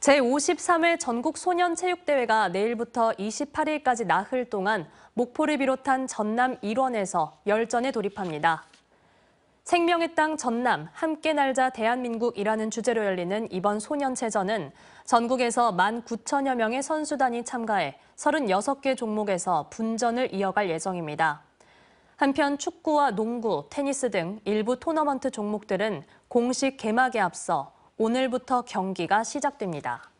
제53회 전국 소년 체육대회가 내일부터 28일까지 나흘 동안 목포를 비롯한 전남 일원에서 열전에 돌입합니다. 생명의 땅 전남 함께 날자 대한민국이라는 주제로 열리는 이번 소년체전은 전국에서 1만 9천여 명의 선수단이 참가해 36개 종목에서 분전을 이어갈 예정입니다. 한편 축구와 농구, 테니스 등 일부 토너먼트 종목들은 공식 개막에 앞서 오늘부터 경기가 시작됩니다.